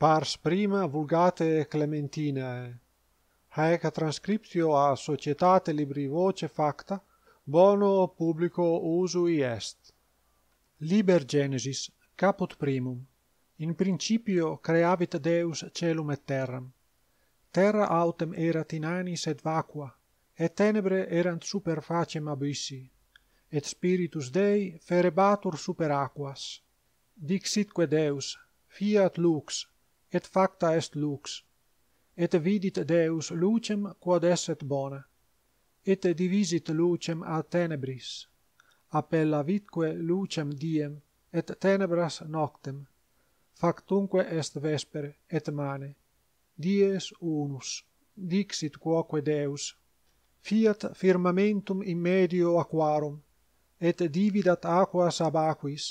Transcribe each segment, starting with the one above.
Pars prima Vulgate Clementinae. Haec transcriptio a Societate Libri Voce facta, bono publico usu est. Liber Genesis, caput primum. In principio creavit Deus celum et terram. Terra autem erat in anis et vacua, et tenebre erant super facem abissi, et spiritus Dei ferebatur super aquas. Dixitque Deus, fiat lux, et facta est lux et vidit deus lucem quod esset bona et divisit lucem a tenebris appella vitque lucem diem et tenebras noctem factumque est vespere et mane dies unus dixit quoque deus fiat firmamentum in medio aquarum et dividat aquas ab aquis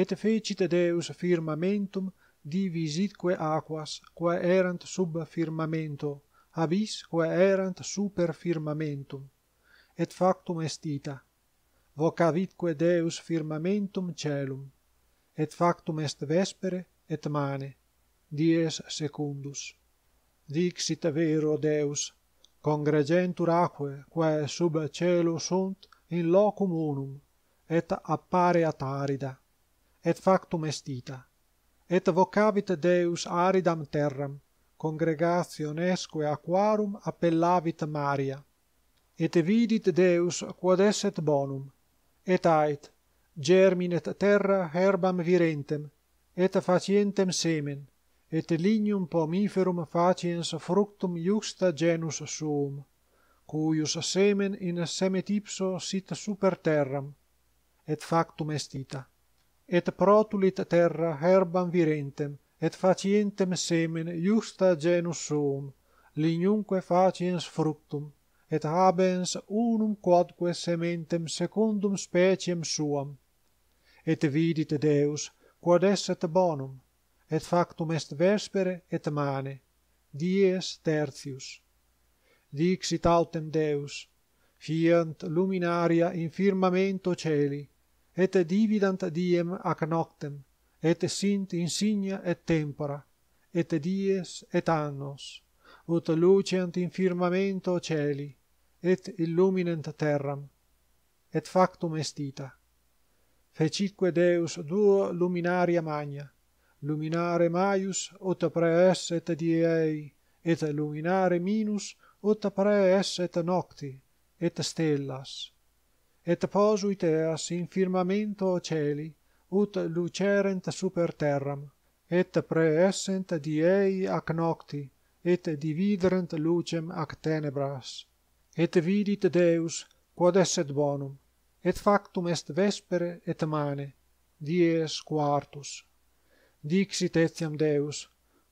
et fecit deus firmamentum divisitque aquas quae erant sub firmamento avis quae erant super firmamentum et factum est ita vocavitque deus firmamentum celum, et factum est vespere et mane dies secundus dixit vero deus congregentur aquae quae sub caelo sunt in locum unum et appare atarida et factum est ita et vocavit Deus aridam terram, congregationesque aquarum appellavit Maria, et vidit Deus quod eset bonum, et ait, germinet terra herbam virentem, et facientem semen, et lignum pomiferum faciens fructum iuxta genus suum, cuius semen in semet ipso sit super terram, et factum est ita et protulit terra herbam virentem, et facientem semen justa genus suum, lignunque faciens fructum, et habens unum quodque sementem secundum speciem suam. Et vidit Deus, quod esset bonum, et factum est vespere et mane, dies tertius. Dixit autem Deus, fiant luminaria in firmamento celi, et dividant diem ac noctem et sint insignia et tempora et dies et annos ut luceant in firmamento celi et illuminant terram et factum est ita fecitque deus duo luminaria magna luminare maius ut praes et diei et luminare minus ut praes et nocti et stellas et posuit eas in firmamento celi, ut lucerent super terram, et preessent diei ac nocti, et dividerent lucem ac tenebras. Et vidit Deus, quod esset bonum, et factum est vespere et mane, dies quartus. Dixit etiam Deus,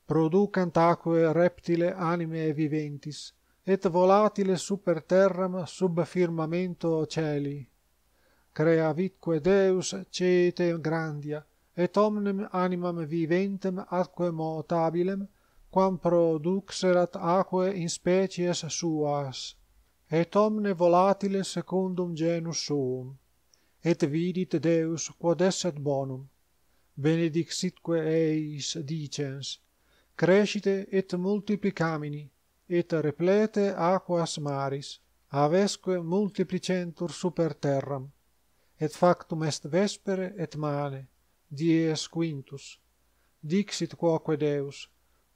producant aquae reptile anime viventis, et volatile super terram sub firmamento celi. Crea Deus cete grandia, et omnem animam viventem atque motabilem, quam produxerat aque in species suas, et omne volatile secundum genus suum. Et vidit Deus quod esset bonum, benedixitque eis dicens, crescite et multiplicamini, et replete aquas maris avesque multiplicentur super terram et factum est vespere et mane dies quintus dixit quoque deus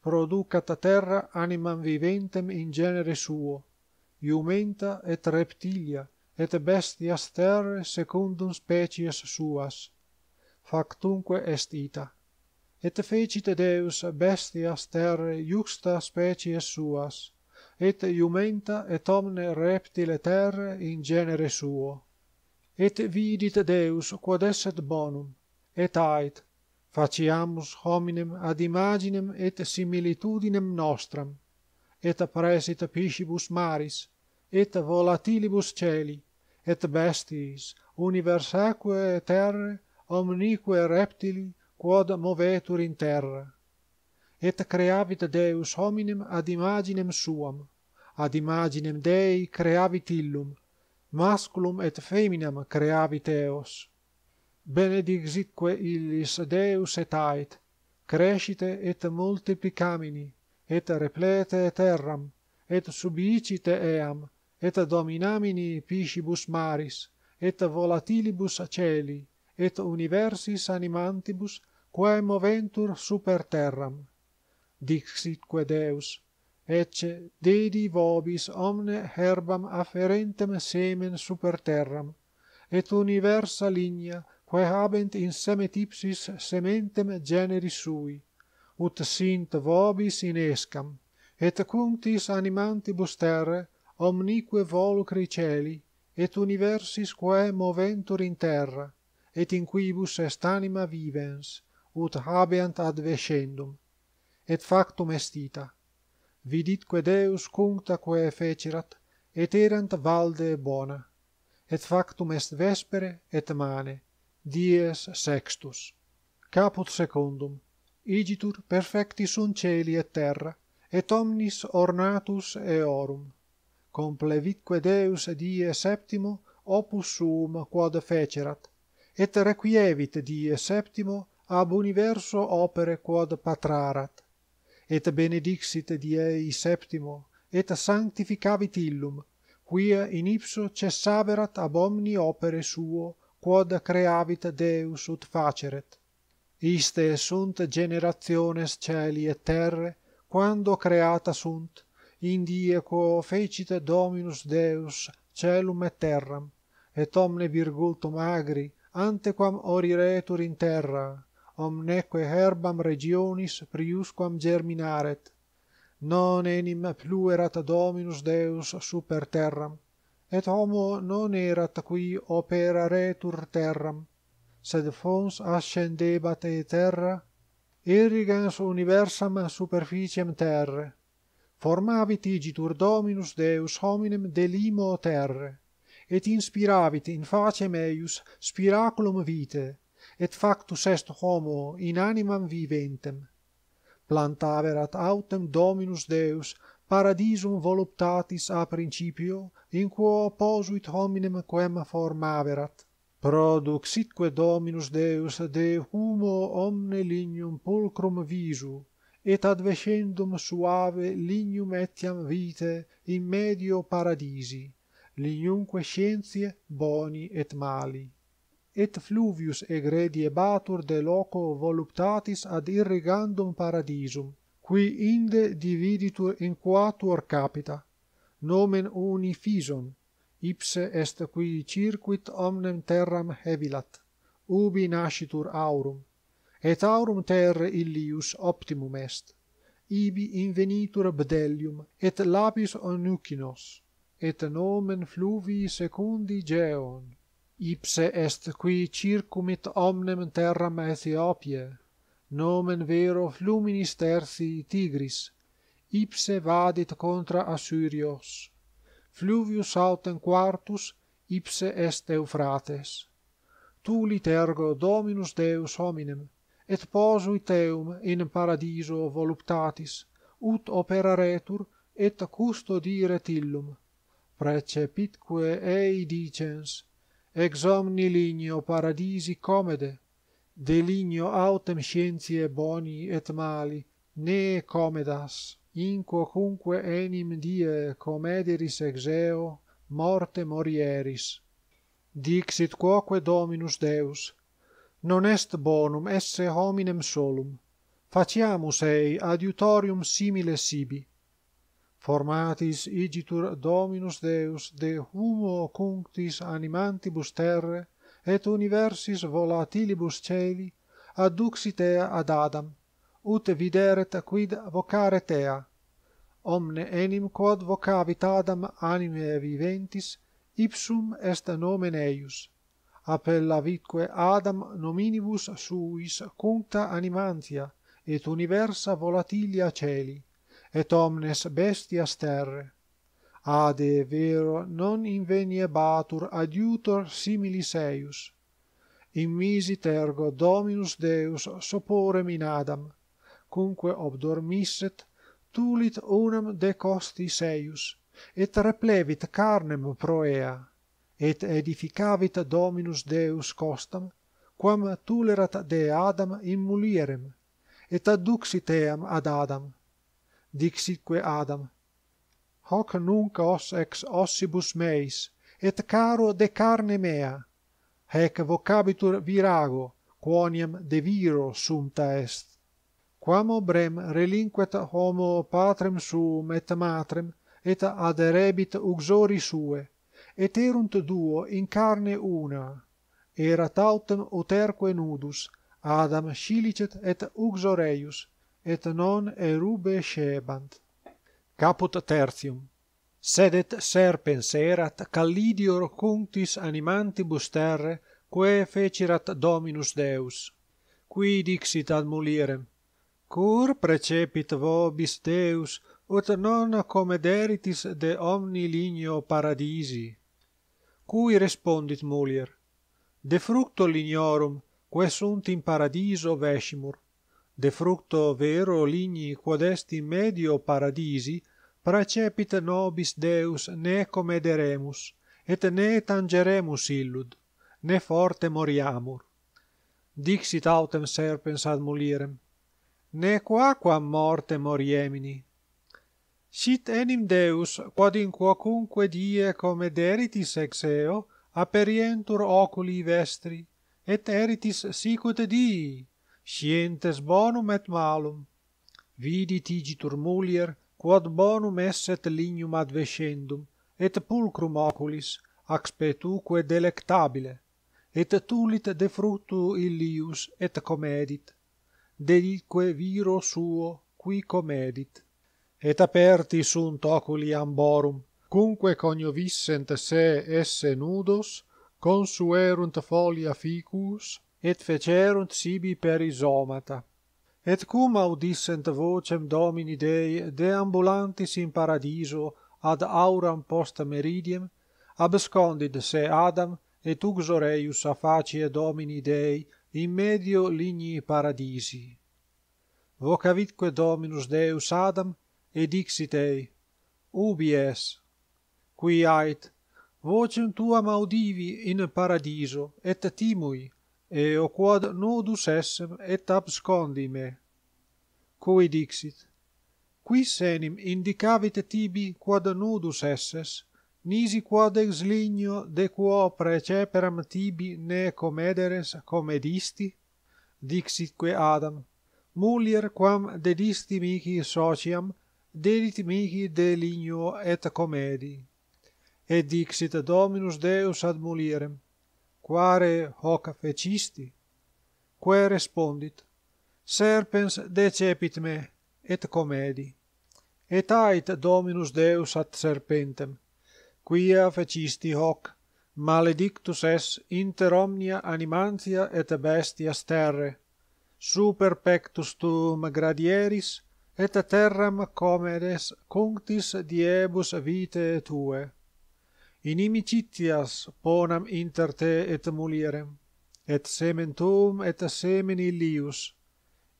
producat a terra animam viventem in genere suo iumenta et reptilia et bestias terre secundum species suas factumque est ita et fecit Deus bestias terre iuxta species suas, et iumenta et omne reptile terre in genere suo. Et vidit Deus quod esset bonum, et ait, faciamus hominem ad imaginem et similitudinem nostram, et presit piscibus maris, et volatilibus celi, et bestiis, universaque terre, omnique reptili, quod movetur in terra. Et creavit Deus hominem ad imaginem suam, ad imaginem Dei creavit illum, masculum et feminam creavit Eos. Benedixitque illis Deus et ait, crescite et multiplicamini, et replete terram, et subicite eam, et dominamini piscibus maris, et volatilibus celi et universis animantibus quae moventur super terram. Dixitque Deus, ecce dedi vobis omne herbam afferentem semen super terram, et universa ligna quae habent in semet ipsis sementem generis sui, ut sint vobis in escam, et cuntis animantibus terre omnique volucri celi, et universis quae moventur in terra, et in quibus est anima vivens, ut habeant ad vescendum, et factum est ita. Viditque Deus cunctaque fecerat, et erant valde bona, et factum est vespere et mane, dies sextus. Caput secundum, igitur perfecti sunt celi et terra, et omnis ornatus eorum. Complevitque Deus die septimo opus sum quod fecerat, et requievit die septimo ab universo opere quod patrarat et benedixit diei septimo et sanctificavit illum quia in ipso cessaverat ab omni opere suo quod creavit deus ut faceret iste sunt generationes celi et terre quando creata sunt in die quo fecit dominus deus caelum et terram et omne virgultum agri antequam oriretur in terra omneque herbam regionis priusquam germinaret non enim pluerat dominus deus super terram et homo non erat qui operaretur terram sed fons ascendebat e terra irrigans universam superficiem terre formavit igitur dominus deus hominem de limo terre et inspiravit in facem eius spiraculum vitae et factus est homo in animam viventem plantaverat autem dominus deus paradisum voluptatis a principio in quo posuit hominem quem formaverat produxitque dominus deus de humo omne lignum pulcrum visu et advescendum suave lignum etiam vite in medio paradisi liunque scientiae boni et mali et fluvius egrediebatur de loco voluptatis ad irrigandum paradisum qui inde dividitur in quatuor capita nomen unifison ipse est qui circuit omnem terram hevilat, ubi nascitur aurum et aurum terre illius optimum est ibi invenitur bdellium et lapis onucinos et nomen fluvii secundi geon. Ipse est qui circumit omnem terram Aethiopie, nomen vero fluminis terci tigris, ipse vadit contra Assyrios. Fluvius autem quartus, ipse est Eufrates. Tuli tergo dominus Deus hominem, et posuit eum in paradiso voluptatis, ut operaretur, et custodiret illum praecepitque ei dicens ex omni ligno paradisi comede de ligno autem scientiae boni et mali ne comedas in quocunque enim die comederis ex eo morte morieris dixit quoque dominus deus non est bonum esse hominem solum faciamus ei adiutorium simile sibi formatis igitur dominus deus de humo cunctis animantibus terre et universis volatilibus celi adduxit ea ad adam ut videret quid vocare tea omne enim quod vocavit adam animae viventis ipsum est nomen eius appellavitque adam nominibus suis cuncta animantia et universa volatilia celi et omnes bestias terre. Ade vero non inveniebatur adiutor similis eius. misi ergo Dominus Deus soporem in Adam, cunque obdormisset, tulit unam de costis eius, et replevit carnem proea, et edificavit Dominus Deus costam, quam tulerat de Adam in mulierem, et adduxit eam ad Adam, dixitque Adam. Hoc nunc os ex ossibus meis, et caro de carne mea. Hec vocabitur virago, quoniam de viro sumta est. Quam obrem relinquet homo patrem suum et matrem, et aderebit uxori sue, et erunt duo in carne una. Erat autem uterque nudus, Adam scilicet et uxoreius, et non erube scebant. Caput tertium. Sedet serpens erat callidior cuntis animantibus terre, quae fecirat Dominus Deus, qui dixit ad mulirem, cur precepit vobis Deus, ut non comederitis de omni ligno paradisi? Cui respondit mulier? De fructo lignorum, quae sunt in paradiso vescimur de fructo vero ligni quod est in medio paradisi, praecepit nobis Deus ne comederemus, et ne tangeremus illud, ne forte moriamur. Dixit autem serpens ad mulirem, ne quaquam morte moriemini. Sit enim Deus, quod in quocunque die comederitis ex eo, aperientur oculi vestri, et eritis sicut dii, scientes bonum et malum vidit igi turmulier quod bonum esset lignum advescendum et pulcrum oculis ac delectabile et tulit de fructu illius et comedit deique viro suo qui comedit et aperti sunt oculi amborum cumque cognovissent se esse nudos consuerunt folia ficus et fecerunt sibi per isomata et cum audissent vocem domini dei deambulantis in paradiso ad auram post meridiem abscondit se adam et uxoreius a facie domini dei in medio ligni paradisi vocavitque dominus deus adam et dixit ei ubi es qui ait vocem tuam audivi in paradiso et timui eo quod nudus essem et abscondi me. Cui dixit, quis enim indicavit tibi quod nudus esses, nisi quod ex ligno de quo preceperam tibi ne comederes comedisti? Dixit que Adam, mulier quam dedisti mihi sociam, dedit mihi de ligno et comedi. Et dixit Dominus Deus ad mulierem, quare hoc fecisti? Que respondit, serpens decepit me, et comedi. Et ait dominus Deus at serpentem, quia fecisti hoc, maledictus es inter omnia animantia et bestias terre, super pectus tuum gradieris, et terram comedes cunctis diebus vite tue inimicitias ponam inter te et mulierem, et semen tuum et semen illius,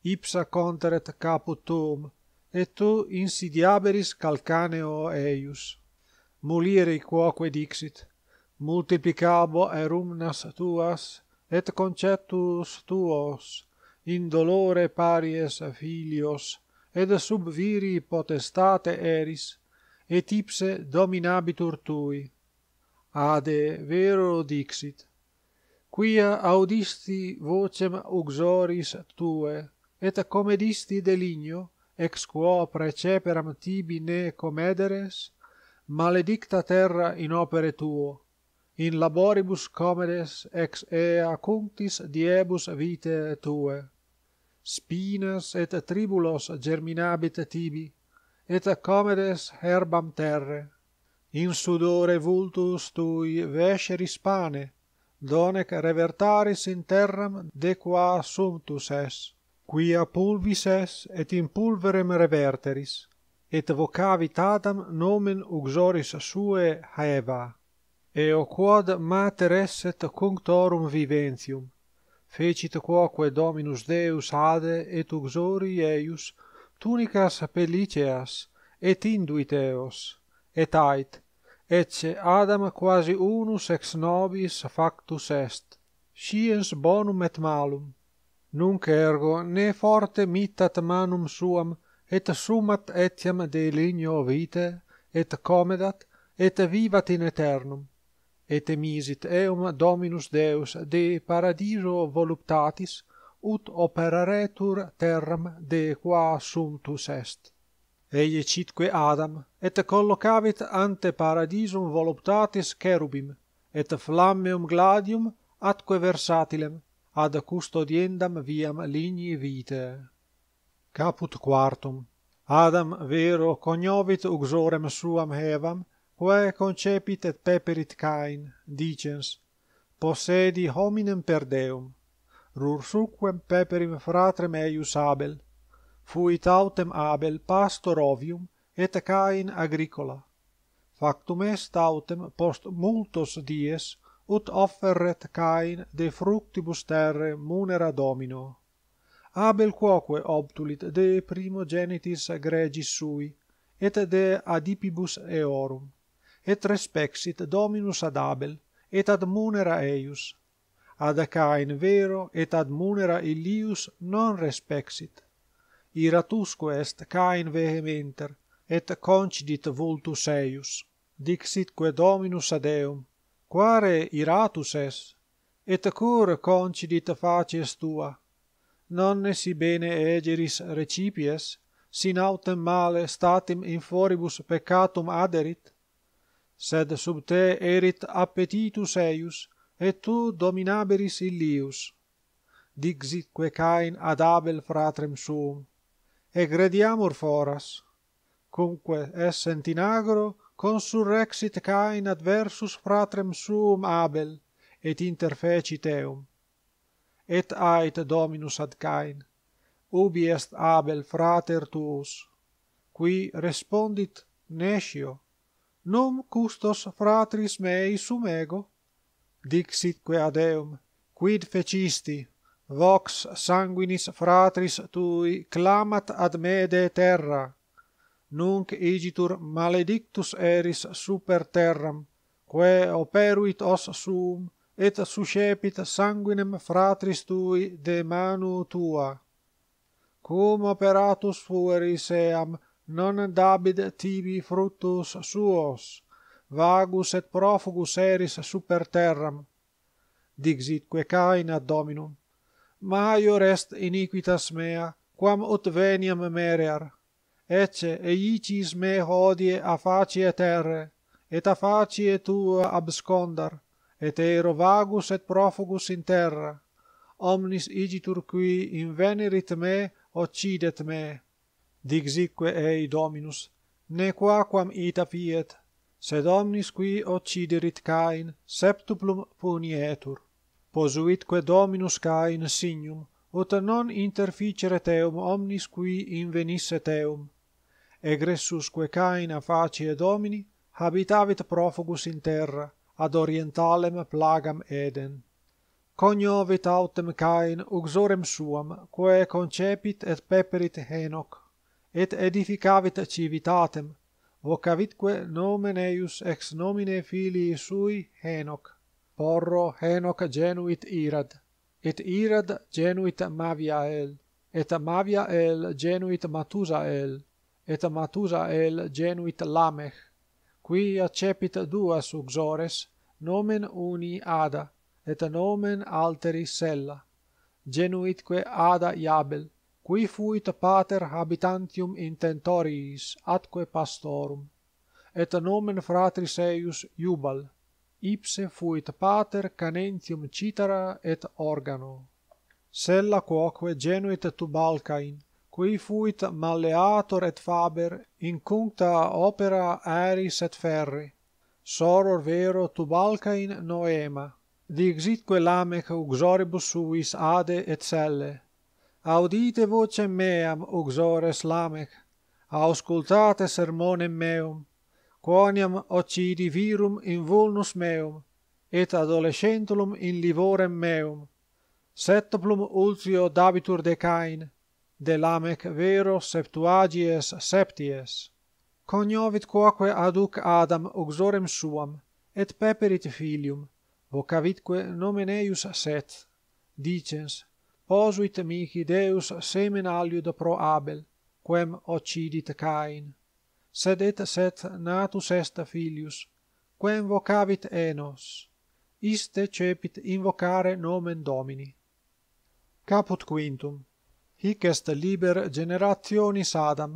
ipsa conteret caput tuum, et tu insidiaberis calcaneo eius. Muliere quoque dixit, multiplicabo erumnas tuas, et conceptus tuos, in dolore paries filios, ed sub viri potestate eris, et ipse dominabitur tui ade vero dixit. Quia audisti vocem uxoris tue, et comedisti de ligno, ex quo preceperam tibi ne comederes, maledicta terra in opere tuo, in laboribus comedes ex ea cuntis diebus vite tue. Spinas et tribulos germinabit tibi, et comedes herbam terre in sudore vultus tui vesceris pane, donec revertaris in terram de qua sumtus es, quia pulvis es, et in pulverem reverteris, et vocavit Adam nomen uxoris sue Haeva. Eo quod mater esset cunctorum viventium, fecit quoque Dominus Deus ade et uxori eius tunicas peliceas, et induit eos et ait, ecce Adam quasi unus ex nobis factus est, sciens bonum et malum. Nunc ergo ne forte mittat manum suam, et sumat etiam de ligno vite, et comedat, et vivat in eternum. Et emisit eum Dominus Deus de paradiso voluptatis, ut operaretur terram de qua sumtus est. Eie citque Adam, et collocavit ante paradisum voluptatis cherubim, et flammeum gladium atque versatilem, ad custodiendam viam ligni vitae. Caput quartum. Adam vero cognovit uxorem suam hevam, quae concepit et peperit Cain, dicens, posedi hominem per Deum, rursuquem peperim fratrem eius Abel, fuit autem Abel pastor ovium et Cain agricola. Factum est autem post multos dies ut offeret Cain de fructibus terre munera Domino. Abel quoque obtulit de primogenitis gregis sui et de adipibus eorum et respexit Dominus ad Abel et ad munera eius ad Cain vero et ad munera Illius non respexit iratusque est Cain vehementer, et concidit vultus eius. Dixit que Dominus ad eum, quare iratus es, et cur concidit facies tua? Nonne si bene egeris recipies, sin autem male statim in foribus peccatum aderit? Sed sub te erit appetitus eius, et tu dominaberis illius. Dixit que Cain ad Abel fratrem suum, egrediamur foras cumque in sentinagro consurrexit Cain adversus fratrem suum Abel et interfecit eum et ait dominus ad Cain ubi est Abel frater tuus qui respondit nescio num custos fratris mei sum ego dixitque ad eum quid fecisti vox sanguinis fratris tui clamat ad me de terra nunc igitur maledictus eris super terram quae operuit os sum et suscepit sanguinem fratris tui de manu tua cum operatus fueris eam non dabit tibi fructus suos vagus et profugus eris super terram dixit quae caina dominum maior est iniquitas mea, quam ut veniam merear. Ecce, eicis me hodie a facie terre, et a facie tua abscondar, et ero vagus et profugus in terra. Omnis igitur qui invenerit me, occidet me. Dixique ei Dominus, ne quaquam ita piet, sed omnis qui occiderit Cain, septuplum punietur. Posuitque Dominus Cain signum, ut non interficere Teum omnis qui invenisse Teum. Egressusque Cain a facie Domini habitavit profugus in terra, ad orientalem plagam Eden. Cognovit autem Cain uxorem suam, quae concepit et peperit Henoc, et edificavit civitatem, vocavitque nomen eius ex nomine filii sui Henoc porro henoc genuit irad et irad genuit maviael et maviael genuit matusael et matusael genuit lamech qui accepit duas uxores nomen uni ada et nomen alteri sella genuitque ada iabel qui fuit pater habitantium intentoris atque pastorum et nomen fratris eius iubal ipse fuit pater canentium citara et organo. Sella quoque genuit tubalcain, qui fuit malleator et faber in cuncta opera aeris et ferri. Soror vero tubalcain noema. Dixitque lamec uxoribus suis ade et selle. Audite vocem meam uxores lamec, auscultate sermonem meum, quoniam occidi virum in vulnus meum, et adolescentulum in livorem meum, septuplum ultrio dabitur de Cain, de Lamec vero septuagies septies. Cognovit quoque aduc Adam uxorem suam, et peperit filium, vocavitque nomen eius set, dicens, posuit mihi Deus semen aliud pro Abel, quem occidit Cain.» sed et set natus est filius, quem vocavit enos, iste cepit invocare nomen Domini. Caput quintum, hic est liber generationis Adam,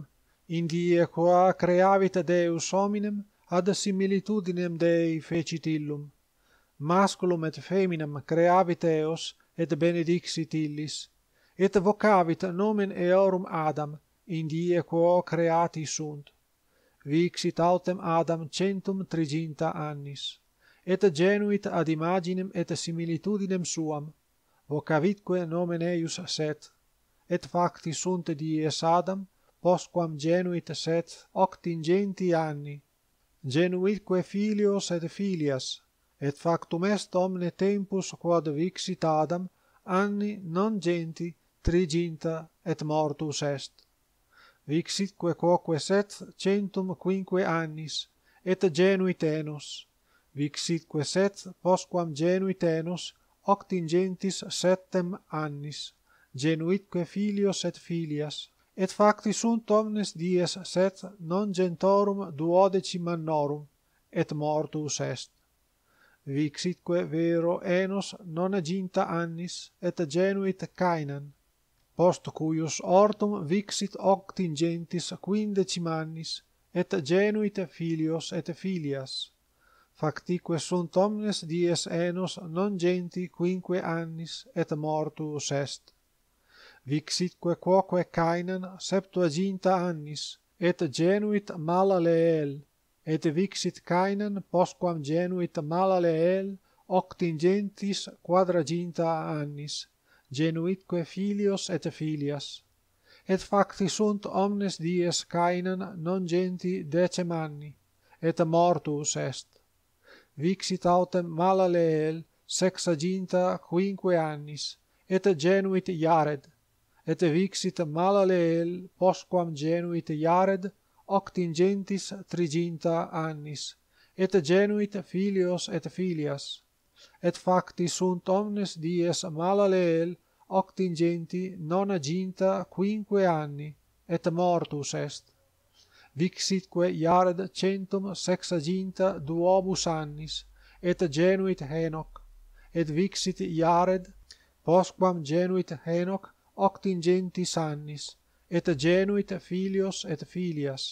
in die qua creavit Deus hominem ad similitudinem Dei fecit illum, masculum et feminem creavit eos et benedixit illis, et vocavit nomen eorum Adam, in die quo creati sunt vixit autem Adam centum triginta annis, et genuit ad imaginem et similitudinem suam, vocavitque nomen eius set, et facti sunt dies Adam, posquam genuit set octingenti anni, genuitque filios et filias, et factum est omne tempus quod vixit Adam, anni non genti, triginta et mortus est vixit quae quoque set centum quinque annis et genui tenus vixit set postquam genui tenus octingentis septem annis genuit filios et filias et facti sunt omnes dies set non gentorum duodecim annorum et mortuus est vixit vero enos non aginta annis et genuit cainan post cuius hortum vixit octingentis quindecim annis, et genuit filios et filias. Factique sunt omnes dies enos non genti quinque annis, et mortus est. Vixitque quoque Cainan septuaginta annis, et genuit mala leel, et vixit Cainan posquam genuit mala leel octingentis quadraginta annis, genuitque filios et filias et facti sunt omnes dies caenan non genti decem anni et mortuus est vixit autem mala leel sexaginta quinque annis et genuit iared et vixit mala leel posquam genuit iared octingentis triginta annis et genuit filios et filias et facti sunt omnes dies malaleel octingenti non aginta quinque anni et mortus est vixitque iared centum sexaginta duobus annis et genuit henoc et vixit iared posquam genuit henoc octingentis annis et genuit filios et filias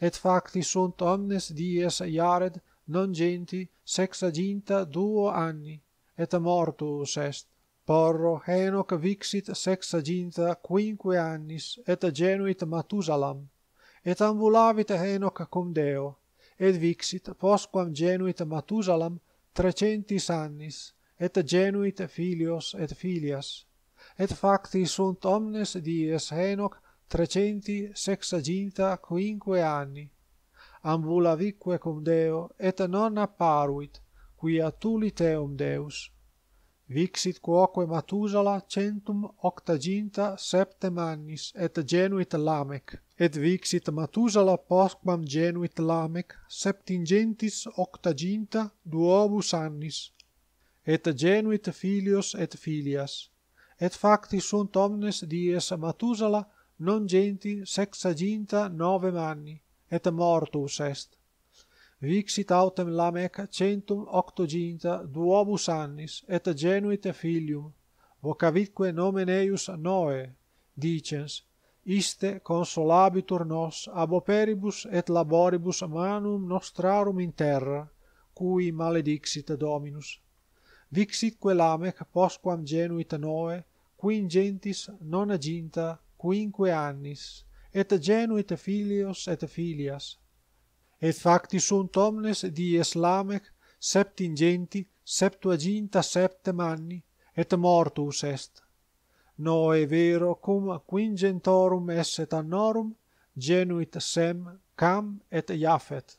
et facti sunt omnes dies iared non genti sexaginta duo anni et mortuus est porro henoc vixit sexaginta quinque annis et genuit matusalam et ambulavit henoc cum deo et vixit postquam genuit matusalam trecentis annis et genuit filios et filias et facti sunt omnes dies henoc trecenti sexaginta quinque anni ambulavique cum Deo et non apparuit quia tuliteum Deus vixit quoque Matusala centum octaginta septem annis et genuit Lamec et vixit Matusala postquam genuit Lamec septingentis octaginta duobus annis et genuit filios et filias et facti sunt omnes dies Matusala non genti sexaginta novem anni et mortuus est. Vixit autem Lamech centum octoginta duobus annis, et genuit filium, vocavitque nomen eius Noe, dicens, iste consolabitur nos ab operibus et laboribus manum nostrarum in terra, cui maledixit Dominus. Vixitque Lamech posquam genuit Noe, quingentis gentis non aginta quinque annis, et genuit filios et filias. Et facti sunt omnes dies Lamech, septingenti, septuaginta septem anni, et mortus est. Noe vero cum quingentorum esset annorum, genuit sem, cam et iafet.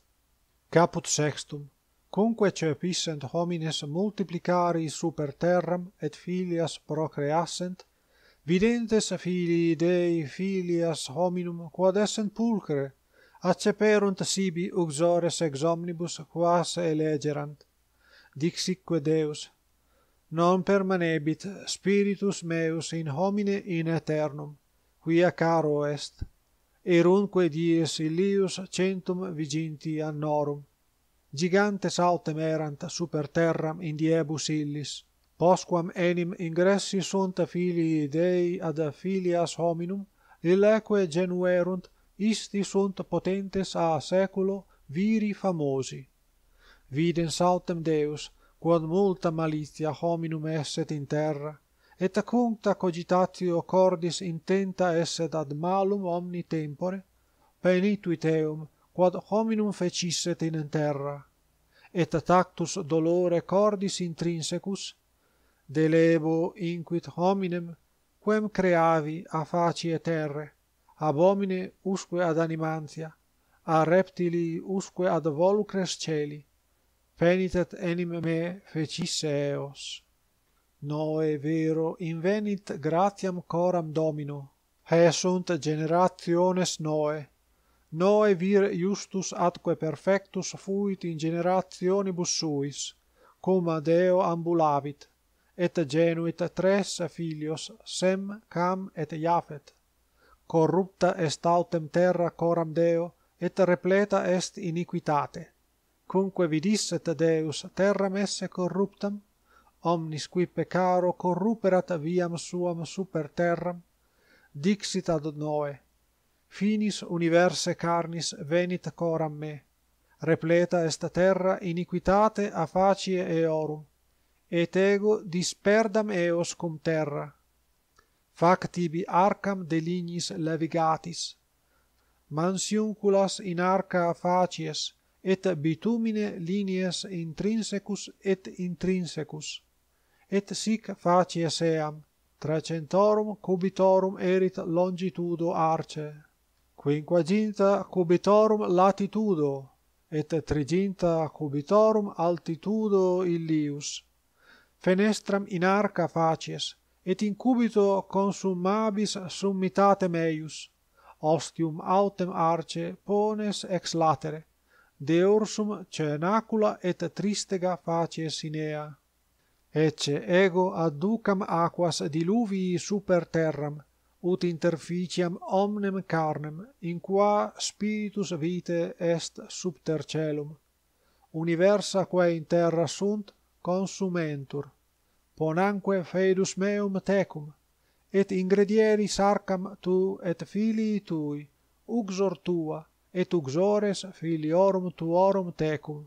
Caput sextum, cumque cepissent homines multiplicari super terram et filias procreassent, videntes filii dei filias hominum quod essent pulcre, acceperunt sibi uxores ex omnibus quas elegerant. Dixicque Deus, non permanebit spiritus meus in homine in eternum, quia caro est, erunque dies illius centum viginti annorum. Gigantes autem erant super terram in diebus illis postquam enim ingressi sunt a filii dei ad filias hominum, illeque genuerunt, isti sunt potentes a seculo viri famosi. Videns autem Deus, quod multa malitia hominum esset in terra, et acuncta cogitatio cordis intenta esset ad malum omni tempore, penituit eum, quod hominum fecisset in terra, et tactus dolore cordis intrinsecus, delebo inquit hominem quem creavi a facie terre ab homine usque ad animantia a reptili usque ad volucres celi penitet enim me fecisse eos noe vero invenit gratiam coram domino haesunt generationes noe noe vir justus atque perfectus fuit in generationibus suis cum adeo ambulavit et genuit tres filios Sem, Cam et Japhet. Corrupta est autem terra coram Deo et repleta est iniquitate. Cunque vidisset Deus terram esse corruptam? Omnis qui peccaro corruperat viam suam super terram? Dixit ad Noe, Finis universe carnis venit coram me. Repleta est terra iniquitate a facie eorum et ego disperdam eos cum terra. Fac tibi arcam de lignis levigatis, mansiunculas in arca facies, et bitumine linias intrinsecus et intrinsecus, et sic facies eam, trecentorum cubitorum erit longitudo arce, quinquaginta cubitorum latitudo, et triginta cubitorum altitudo illius, fenestram in arca facies, et in cubito consummabis summitate meius. Ostium autem arce pones ex latere, de ursum cenacula et tristega facies inea. Ecce ego adducam aquas diluvii super terram, ut interficiam omnem carnem, in qua spiritus vitae est subter celum. Universa quae in terra sunt, consumentur. Ponanque feidus meum tecum, et ingredieri sarcam tu et filii tui, uxor tua, et uxores filiorum tuorum tecum.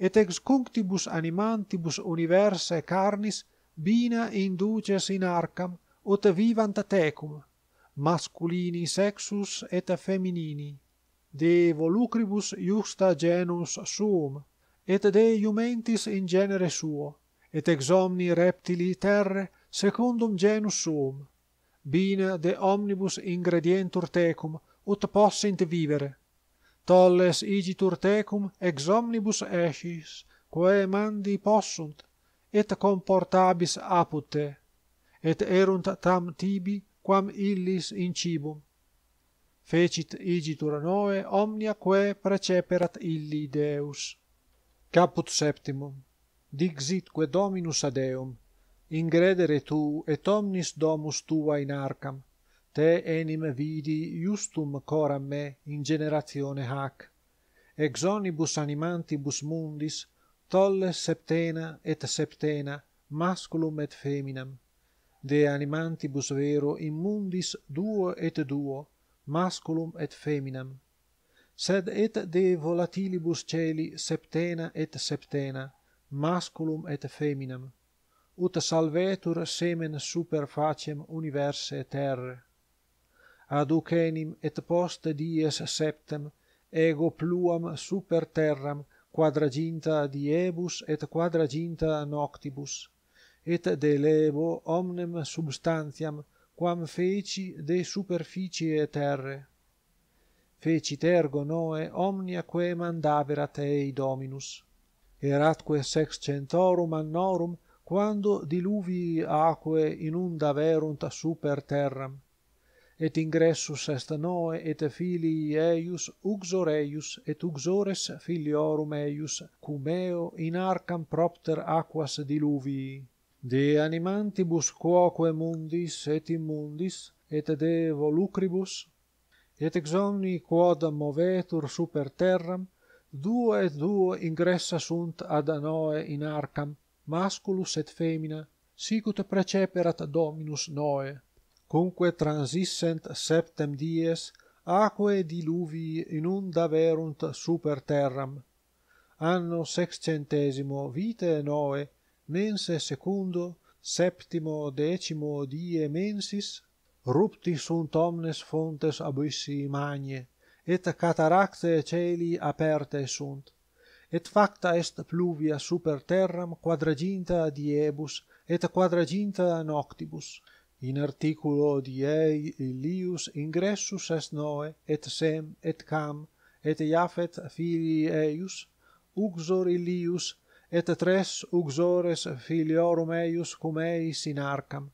Et ex cunctibus animantibus universae carnis bina induces in arcam, ut vivant tecum, masculini sexus et feminini. De volucribus justa genus sum, et de iumentis in genere suo, et ex omni reptili terre secundum genus suum. Bina de omnibus ingredientur tecum ut possint vivere. Tolles igitur tecum ex omnibus escis, quae mandi possunt, et comportabis apud te, et erunt tam tibi quam illis in cibum fecit igitur Noe omnia quae preceperat illi Deus Caput septimum. Dixit que Dominus ad eum, ingredere tu et omnis domus tua in arcam, te enim vidi justum coram me in generatione hac. Ex onibus animantibus mundis, tolle septena et septena, masculum et feminam, de animantibus vero in mundis duo et duo, masculum et feminam sed et de volatilibus celi septena et septena masculum et feminam ut salvetur semen super faciem universae terre ad ucenim et post dies septem ego pluam super terram quadraginta diebus et quadraginta noctibus et de omnem substantiam quam feci de superficie terre fecit ergo Noe omnia quae mandaverat ei Dominus. Eratque sex centorum annorum, quando diluvi aquae inunda verunt super terram. Et ingressus est Noe et filii eius uxor eius et uxores filiorum eius cum eo in arcam propter aquas diluvii. De animantibus quoque mundis et immundis et de volucribus et ex omni quod movetur super terram, duo et duo ingressa sunt ad Noe in arcam, masculus et femina, sicut preceperat Dominus Noe. Cunque transissent septem dies, aquae diluvii inundaverunt super terram. Anno sexcentesimo vite Noe, mense secundo, septimo decimo die mensis, Rupti sunt omnes fontes abissi manie, et cataracte celi aperte sunt, et facta est pluvia super terram quadraginta diebus, et quadraginta noctibus. In articulo diei illius ingressus est noe, et sem, et cam, et iafet filii eius, uxor illius, et tres uxores filiorum eius cum eis in arcam,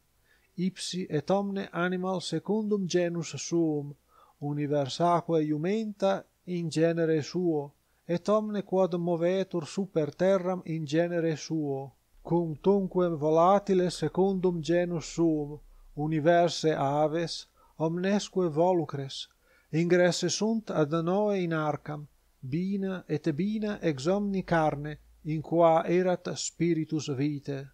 ipsi et omne animal secundum genus suum universa aqua iumenta in genere suo et omne quod movetur super terram in genere suo cum tonque volatile secundum genus suum universae aves omnesque volucres ingresse sunt ad noae in arcam bina et bina ex omni carne in qua erat spiritus vitae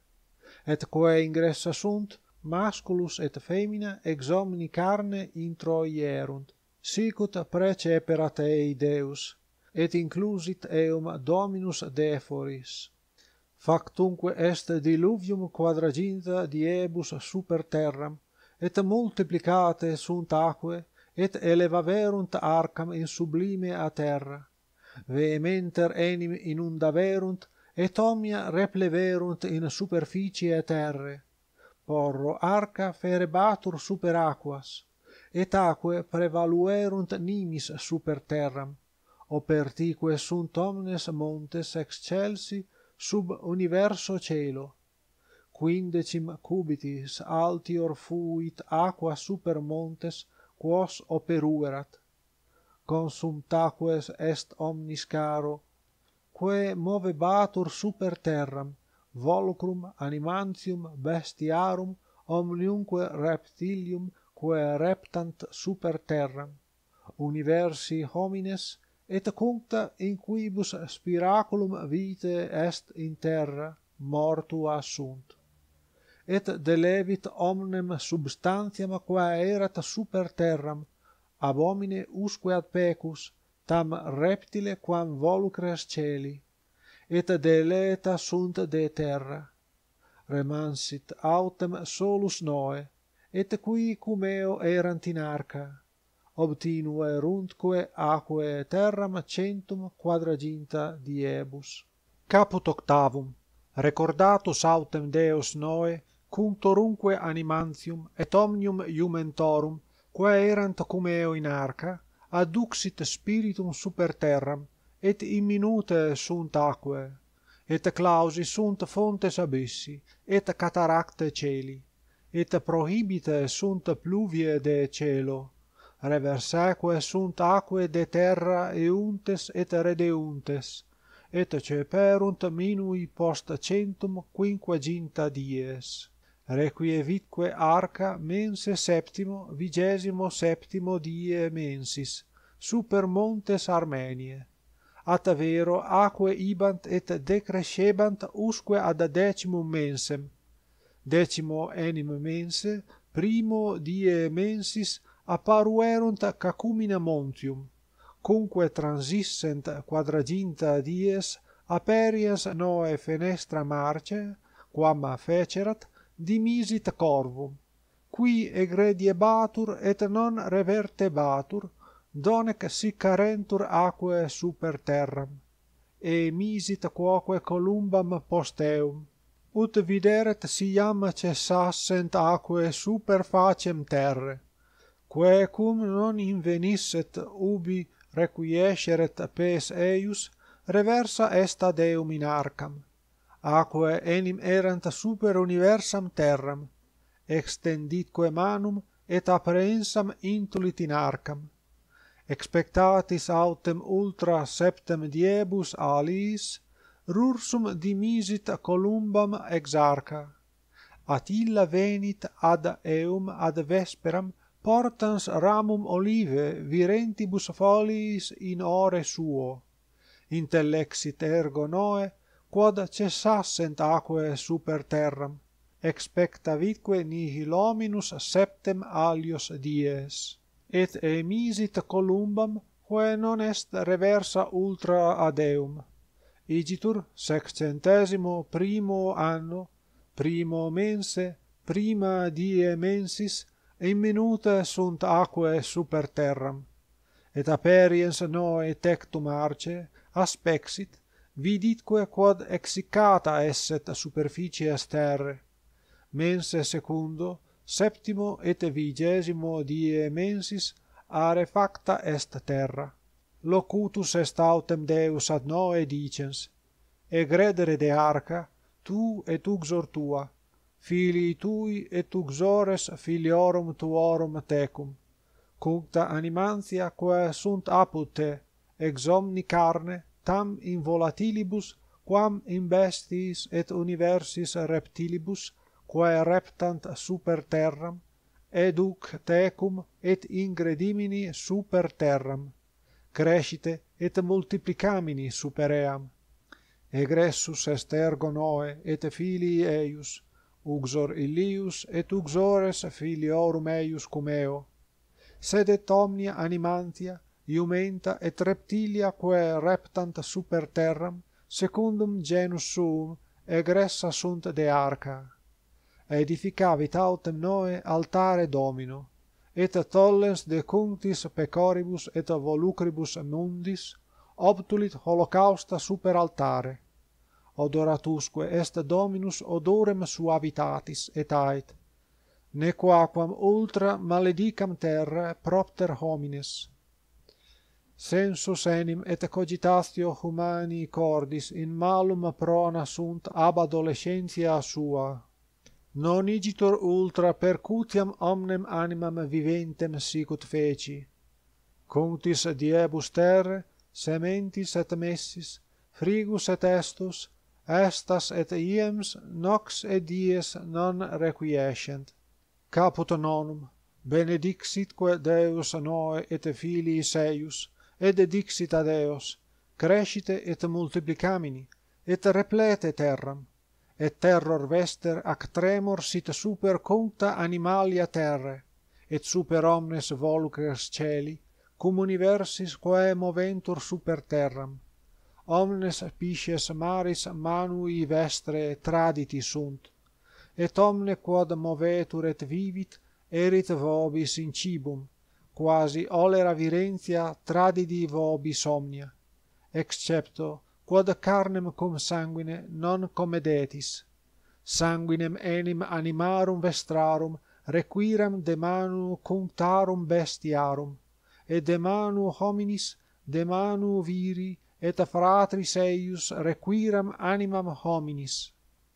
et quae ingressa sunt masculus et femina ex omni carne introierunt sic ut praeceperat ei deus et inclusit eum dominus deforis factumque est diluvium quadraginta diebus super terram et multiplicatae sunt aquae et elevaverunt arcam in sublime a terra vehementer enim inundaverunt et omnia repleverunt in superficie terrae porro arca ferebatur super aquas et aquae prevaluerunt nimis super terram opertique sunt omnes montes excelsi sub universo cielo quindecim cubitis alti fuit aqua super montes quos operuerat consumt aquae est omnis caro quae movebatur super terram volucrum, animantium, bestiarum, omniumque reptilium, quae reptant super terram, universi homines, et cuncta in quibus spiraculum vite est in terra, mortua sunt. Et delevit omnem substantiam, quae erat super terram, ab homine usque ad pecus, tam reptile quam volucres celi, et deleta sunt de terra remansit autem solus noe et qui cum eo erant in arca obtinue runtque aquae terra macentum quadraginta diebus caput octavum recordatus autem deos noe cum torunque animantium et omnium iumentorum quae erant cum eo in arca aduxit spiritum super terram et in minute sunt aquae et clausi sunt fontes abissi et cataracte celi et prohibite sunt pluvie de cielo reversaeque sunt aquae de terra et untes et redeuntes et ceperunt minui post centum quinquaginta dies requievitque arca mense septimo vigesimo septimo die mensis super montes armenie atavero aque ibant et decrescebant usque ad decimum mensem. Decimo enim mense, primo die mensis, apparuerunt cacumina montium. Cumque transissent quadraginta dies, aperiens noe fenestra marce, quam fecerat, dimisit corvum, qui egrediebatur et non revertebatur, donec sic carentur aquae super terram, et misit aquae columbam post eum ut videret si iam cessassent aquae super faciem terre quae cum non invenisset ubi requiesceret pes eius reversa est ad eum in arcam aquae enim erant super universam terram extenditque manum et apprehensam intulit in arcam expectatis autem ultra septem diebus alis, rursum dimisit columbam ex arca. At illa venit ad eum ad vesperam portans ramum olive virentibus foliis in ore suo. Intellexit ergo noe, quod cessassent aquae super terram, expectavitque nihil hominus septem alios dies et emisit columbam, quae non est reversa ultra adeum. Igitur sexcentesimo primo anno, primo mense, prima die mensis, in minuta sunt aquae super terram. Et aperiens noe tectum arce, aspexit, viditque quod exicata esset superficies terre. Mense secundo, septimo et vigesimo die mensis are facta est terra. Locutus est autem Deus ad Noe dicens, egredere de arca, tu et uxor tua, filii tui et uxores filiorum tuorum tecum, cuncta animantia quae sunt apud te, ex omni carne, tam in volatilibus, quam in bestiis et universis reptilibus, quae reptant super terram educ tecum et ingredimini super terram crescite et multiplicamini super eam egressus est ergo noe et filii eius uxor illius et uxores filiorum eius cum eo sed et omnia animantia iumenta et reptilia quae reptant super terram secundum genus suum egressa sunt de arca edificavit autem Noe altare Domino, et tollens de cuntis pecoribus et volucribus mundis obtulit holocausta super altare. Odoratusque est Dominus odorem suavitatis et ait, nequaquam ultra maledicam terra propter homines. Sensus enim et cogitatio humani cordis in malum prona sunt ab adolescentia sua non igitor ultra percutiam omnem animam viventem sic ut feci contis diebus terre sementis et messis frigus et estus estas et iems nox et dies non requiescent caput nonum benedixit quod deus noe et filii seius et dedixit ad eos crescite et multiplicamini et replete terram et terror vester ac tremor sit super conta animalia terre et super omnes volucres celi cum universis quae moventur super terram omnes species maris manu i vestre traditi sunt et omne quod movetur et vivit erit vobis in cibum quasi olera virentia tradidi vobis omnia excepto quod carnem cum sanguine non comedetis sanguinem enim animarum vestrarum requiram de manu cuntarum bestiarum et de manu hominis de manu viri et fratris eius requiram animam hominis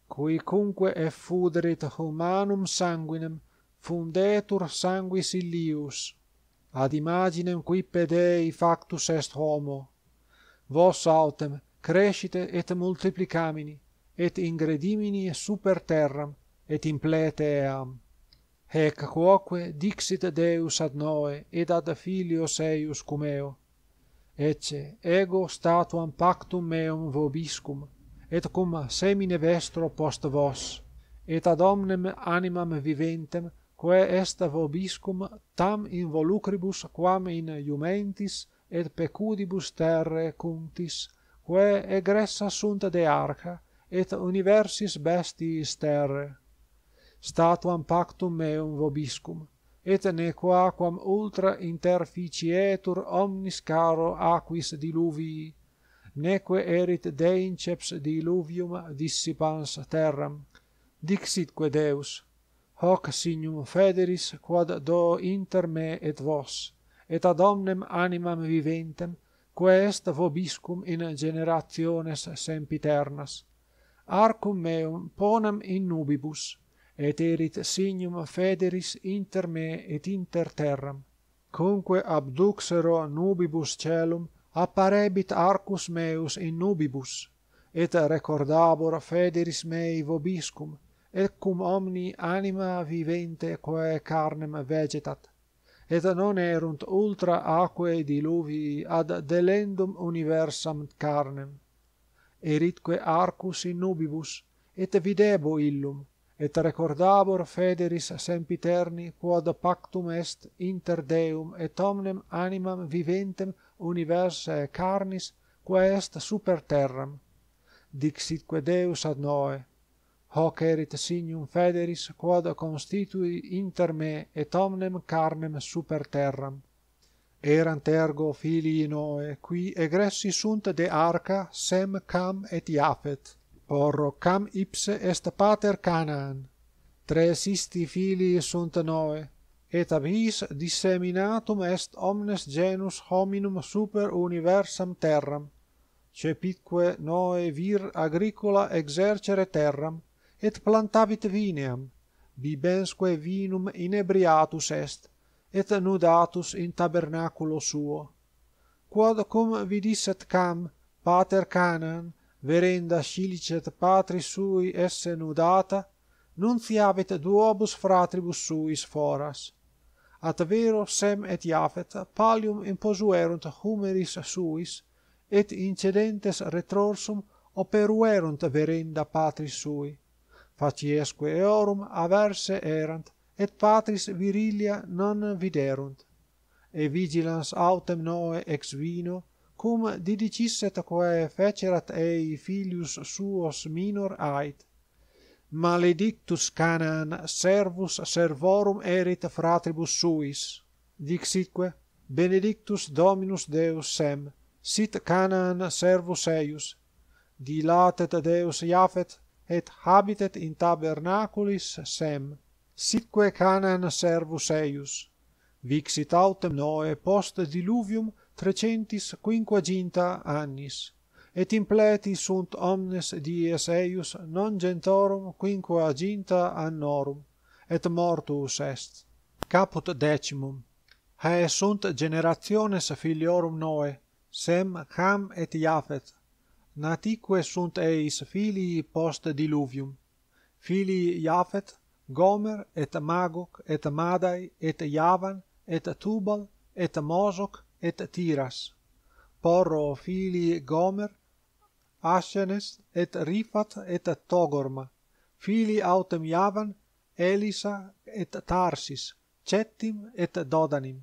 qui cumque effuderit humanum sanguinem fundetur sanguis illius ad imaginem qui pedei factus est homo vos autem crescite et multiplicamini, et ingredimini super terram, et implete eam. Hec quoque dixit Deus ad Noe ed ad filios eius cum eo. Ecce, ego statuam pactum meum vobiscum, et cum semine vestro post vos, et ad omnem animam viventem, quae est vobiscum tam in volucribus quam in iumentis et pecudibus terre cuntis, quae egressa sunt de arca et universis bestiis terre. Statuam pactum meum vobiscum, et nequaquam ultra interficietur omnis caro aquis diluvii, neque erit deinceps diluvium dissipans terram. Dixitque Deus, hoc signum federis quod do inter me et vos, et ad omnem animam viventem, quae est vobiscum in generationes sempiternas. Arcum meum ponam in nubibus, et erit signum federis inter me et inter terram. Cumque abduxero nubibus celum, apparebit arcus meus in nubibus, et recordabor federis mei vobiscum, et cum omni anima vivente quae carnem vegetat et non erunt ultra aquae diluvii ad delendum universam carnem. Eritque arcus in nubibus, et videbo illum, et recordabor federis sempiterni quod pactum est inter Deum et omnem animam viventem universae carnis quae est super terram. Dixitque Deus ad Noe, hoc erit signum federis quod constitui inter me et omnem carnem super terram. Erant ergo filii Noe, qui egressi sunt de arca sem cam et iafet, porro cam ipse est pater Canaan. Tres isti filii sunt Noe, et ab his disseminatum est omnes genus hominum super universam terram, cepitque Noe vir agricola exercere terram, et plantavit vineam, bibensque vinum inebriatus est, et nudatus in tabernaculo suo. Quod cum vidisset cam, pater Canaan, verenda scilicet patri sui esse nudata, nunciavit duobus fratribus suis foras. At vero sem et iafet palium imposuerunt humeris suis, et incidentes retrorsum operuerunt verenda patris sui faciesque eorum averse erant et patris virilia non viderunt et vigilans autem noe ex vino cum didicisset quae fecerat ei filius suos minor ait maledictus canan servus servorum erit fratribus suis dixitque benedictus dominus deus sem sit canan servus eius dilatet deus iafet et habitet in tabernaculis sem sicque canaan servus eius vixit autem noe post diluvium trecentis quinquaginta annis et impleti sunt omnes dies eius non gentorum quinquaginta annorum et mortuus est caput decimum haec sunt generationes filiorum noe sem ham et iafet natique sunt eis filii post diluvium filii Japhet Gomer et Magog et Madai et Javan et Tubal et Mosok et Tiras porro filii Gomer Ashenes et Rifat et Togorma filii autem Javan Elisa et Tarsis Cettim et Dodanim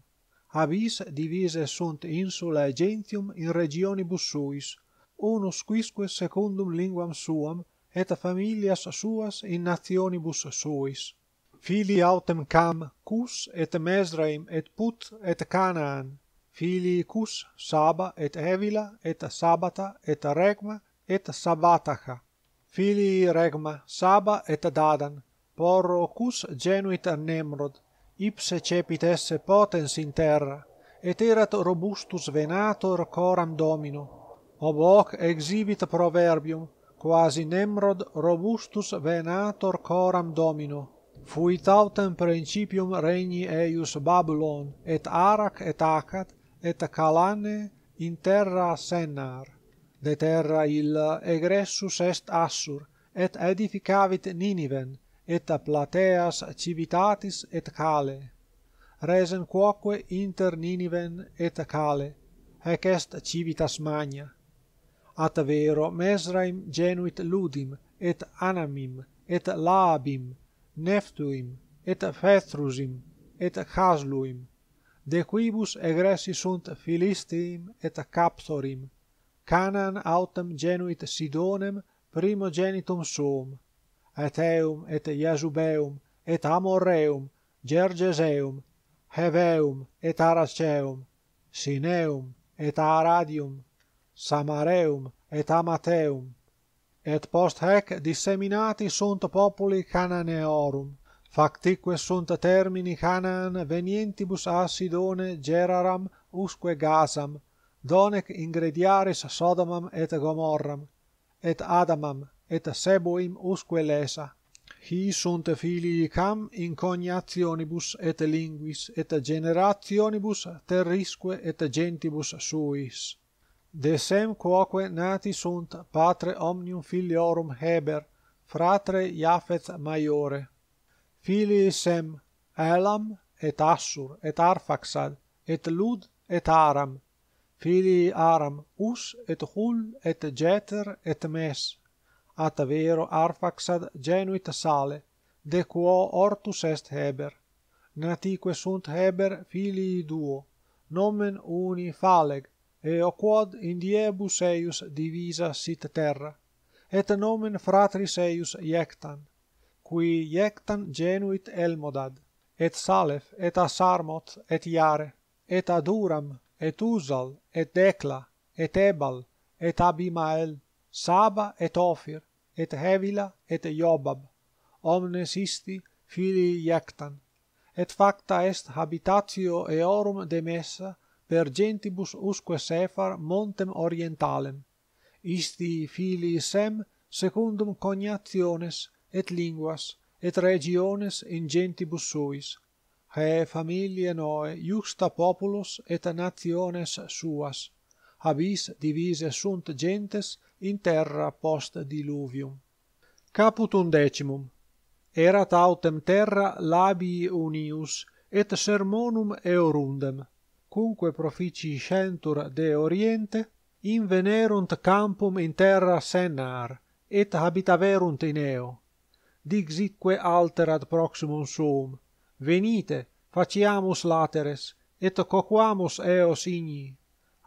habis divise sunt insulae gentium in regionibus suis unus quisque secundum linguam suam et familias suas in nationibus suis fili autem cam cus et mesraim et put et canaan fili cus saba et evila et sabata et regma et sabataha fili regma saba et dadan porro cus genuit nemrod ipse cepit esse potens in terra et erat robustus venator coram domino Ob hoc exhibit proverbium, quasi nemrod robustus venator coram domino, fuit autem principium regni eius Babylon, et arac et acat, et calane in terra senar. De terra illa egressus est assur, et edificavit Niniven, et plateas civitatis et cale. Resen quoque inter Niniven et cale, hec est civitas magna at vero mesraim genuit ludim et anamim et labim neftuim et fethrusim et hasluim de quibus egressi sunt filistim et captorim canan autem genuit sidonem primogenitum suum et eum et iasubeum et amorreum gergeseum heveum et araceum sineum et aradium Samareum et Amateum et post hac disseminati sunt populi Cananeorum factique sunt termini Canaan venientibus a Sidone Geraram usque Gazam donec ingrediare Sodomam et Gomorram et Adamam et Seboim usque Lesa hi sunt filii Cam in cognationibus et linguis et generationibus terrisque et gentibus suis De sem quoque nati sunt patre omnium filiorum Heber, fratre Japheth maiore. Filii sem, Elam, et Assur, et Arfaxad, et Lud, et Aram. Filii Aram, Us, et Hul, et Jeter, et Mes. At vero Arfaxad genuit sale, de quo ortus est Heber. Natique sunt Heber filii duo, nomen uni Faleg, et quod in diebus eius divisa sit terra et nomen fratris eius iectan qui iectan genuit elmodad et salef et asarmot et iare et aduram et usal et decla et ebal et abimael saba et ofir et hevila et jobab omnes isti filii iectan et facta est habitatio eorum demessa per gentibus usque sefar montem orientalem isti filii sem secundum cognationes et linguas et regiones in gentibus suis hae familia noae iusta populos et nationes suas habis divise sunt gentes in terra post diluvium caput undecimum erat autem terra labii unius et sermonum eorundem cumque profici centur de oriente invenerunt campum in terra senar et habitaverunt in eo dixitque ad proximum sum venite faciamus lateres et coquamus eo signi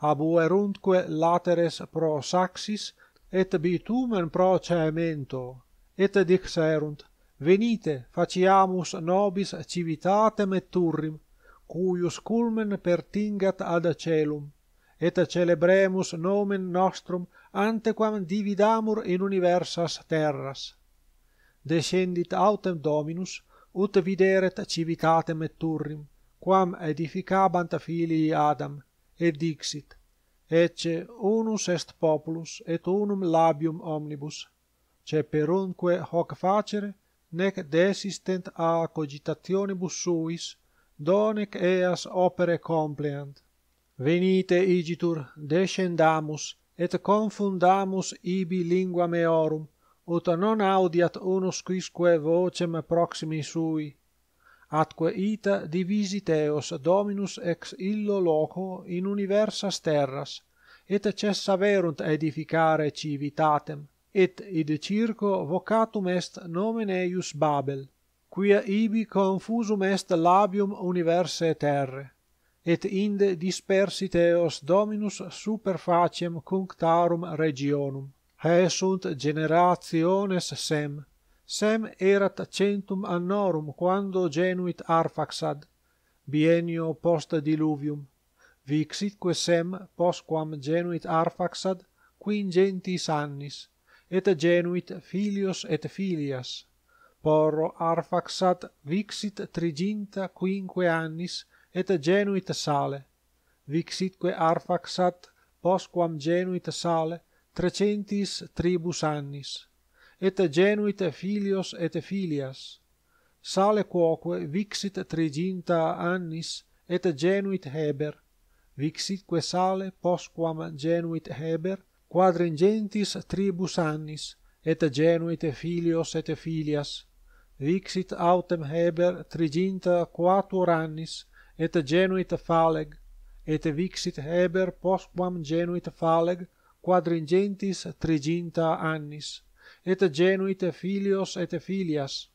habueruntque lateres pro saxis et bitumen pro cemento et dixerunt venite faciamus nobis civitatem et turrim cuius culmen pertingat ad celum et celebremus nomen nostrum antequam dividamur in universas terras descendit autem dominus ut videret civitatem et turrim quam edificabant filii adam et dixit ecce unus est populus et unum labium omnibus ce perunque hoc facere nec desistent a cogitationibus suis donec eas opere compliant. Venite igitur, descendamus, et confundamus ibi lingua meorum, ut non audiat unus quisque vocem proximi sui. Atque ita divisit eos dominus ex illo loco in universas terras, et cessaverunt edificare civitatem, et id circo vocatum est nomen eius Babel quia ibi confusum est labium universae terre et inde dispersit eos dominus super faciem cunctarum regionum haec sunt generationes sem sem erat centum annorum quando genuit arfaxad biennio post diluvium vixit sem postquam genuit arfaxad quingentis annis et genuit filios et filias por Arfaxat vixit triginta quinque annis et genuit sale vixitque Arfaxat postquam genuit sale trecentis tribus annis et genuit filios et filias sale quoque vixit triginta annis et genuit Heber vixitque sale postquam genuit Heber quadringentis tribus annis et genuit filios et filias vixit autem heber triginta quatuor annis et genuit faleg et vixit heber postquam genuit faleg quadringentis triginta annis et genuit filios et filias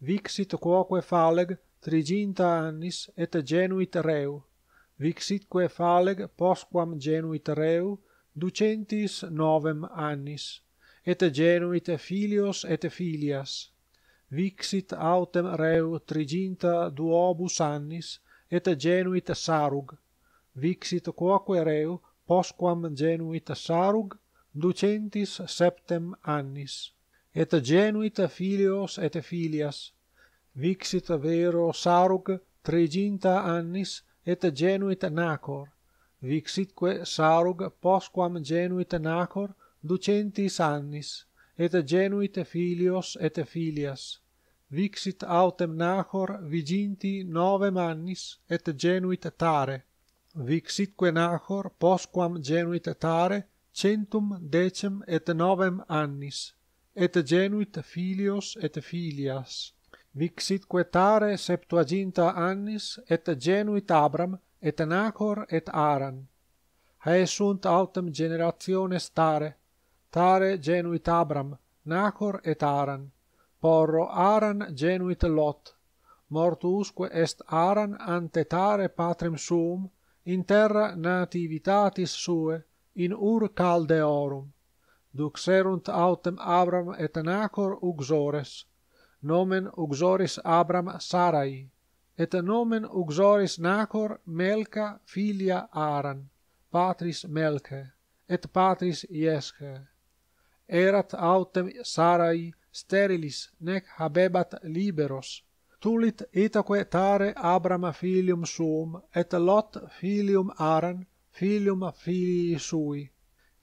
vixit quoque faleg triginta annis et genuit reu vixit quoque faleg postquam genuit reu ducentis novem annis et genuit filios et filias vixit autem reu triginta duobus annis et genuit sarug vixit quoque reu postquam genuit sarug ducentis septem annis et genuit filios et filias vixit vero sarug triginta annis et genuit nacor vixitque sarug postquam genuit nacor ducentis annis et genuit filios, et filias. Vixit autem nachor viginti novem annis, et genuit tare. Vixitque nachor posquam genuit tare centum decem et novem annis, et genuit filios, et filias. Vixitque tare septuaginta annis, et genuit abram, et nachor, et aran. Hae sunt autem generationes tare, Tare genuit Abram, Nacor et Aran, porro Aran genuit Lot, mortusque est Aran ante Tare patrem suum, in terra nativitatis sue, in ur caldeorum. Duxerunt autem Abram et Nacor Uxores, nomen Uxoris Abram Sarai, et nomen Uxoris Nacor Melca filia Aran, patris Melce, et patris Iesce erat autem Sarai sterilis nec habebat liberos tulit itaque tare Abraham filium suum et Lot filium Aran filium filii sui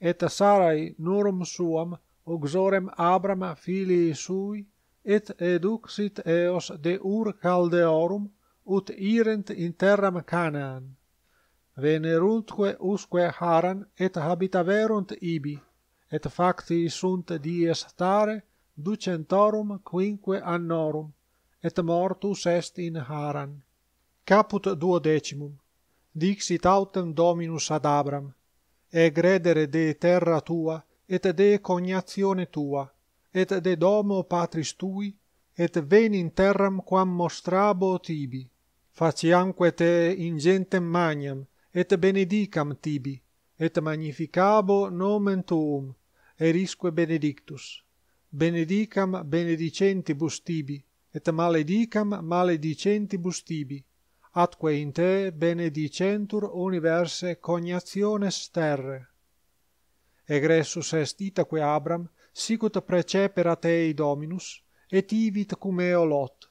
et Sarai norum suam uxorem Abraham filii sui et eduxit eos de Ur Chaldeorum ut irent in terram Canaan venerunt usque Haran et habitaverunt ibi et facti sunt dies tare ducentorum quinque annorum et mortus est in Haran caput duodecimum dixit autem dominus ad Abram e gredere de terra tua et de cognazione tua et de domo patris tui et veni in terram quam mostrabo tibi faciamque te in gentem magnam et benedicam tibi et magnificabo nomen tuum, erisque benedictus. Benedicam benedicentibus tibi, et maledicam maledicentibus tibi. Atque in te benedicentur universe cognationes terre. Egressus est itaque Abram, sicut precepera tei Dominus, et ivit cum eo lot.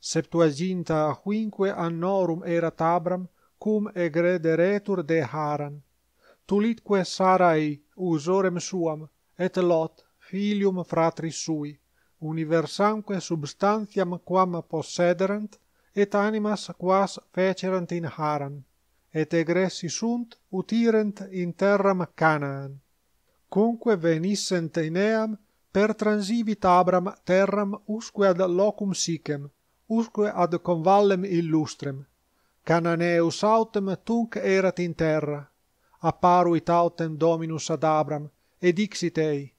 Septuaginta quinque annorum erat Abram, cum egrederetur de Haran tulitque Sarai usorem suam, et Lot, filium fratris sui, universamque substantiam quam possederent, et animas quas fecerant in Haran, et egressi sunt utirent in terram Canaan. Cunque venissent in Eam, per transivit Abram terram usque ad locum sicem, usque ad convallem illustrem. Cananeus autem tunc erat in terra apparuit autem dominus ad abram et dixit ei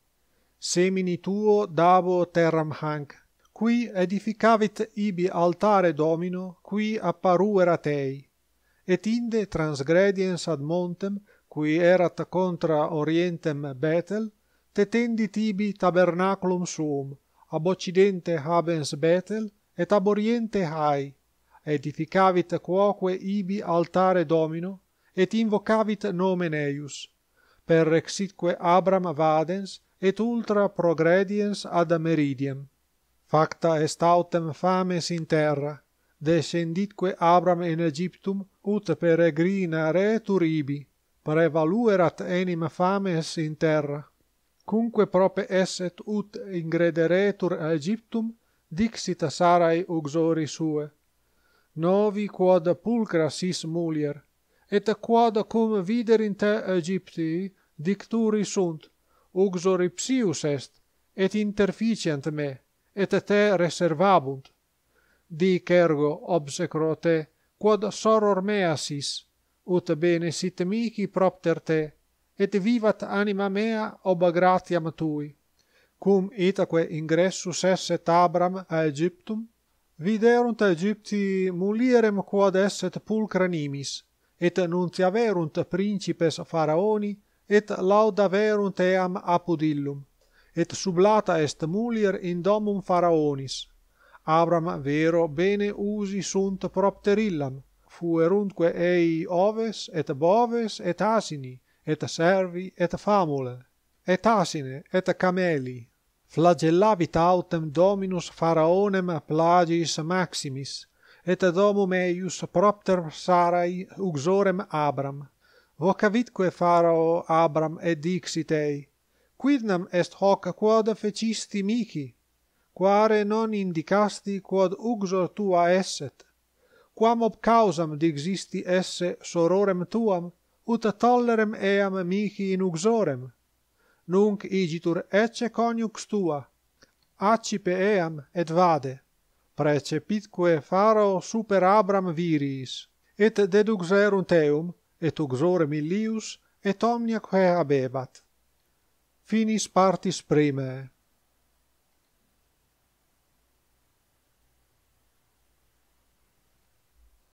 semini tuo dabo terram hanc qui edificavit ibi altare domino qui apparuerat ei et inde transgrediens ad montem qui erat contra orientem betel tetendi tibi tabernaculum suum ab occidente habens betel et ab oriente hai edificavit quoque ibi altare domino et invocavit nomen eius per exitque abram vadens et ultra progrediens ad meridiem facta est autem fames in terra descenditque abram in egyptum ut peregrina re turibi prevaluerat enim fames in terra cumque prope esset ut ingrederetur egyptum dixit sarai uxori sue novi quod pulcra sis mulier et quod cum vider in te Aegypti dicturi sunt uxor ipsius est et interficient me et te reservabunt Dic ergo obsecro te quod soror mea sis ut bene sit mihi propter te et vivat anima mea ob gratiam tui cum itaque ingressus esse tabram a Aegyptum Viderunt Aegypti mulierem quod esset pulcranimis, et annuntiaverunt principes faraoni et laudaverunt eam apud illum et sublata est mulier in domum faraonis Abram vero bene usi sunt propter illam fuerunque ei oves et boves et asini et servi et famule et asine et cameli flagellavit autem dominus faraonem plagiis maximis et domum eius propter Sarai uxorem Abram. Vocavitque Pharao Abram et dixit ei, Quidnam est hoc quod fecisti michi Quare non indicasti quod uxor tua esset? Quam ob causam digsisti esse sororem tuam, ut tollerem eam michi in uxorem? Nunc igitur ecce coniux tua, accipe eam et vade praecepitque farao super abram viris et deduxerunt eum et uxore millius et omnia quae habebat finis partis prime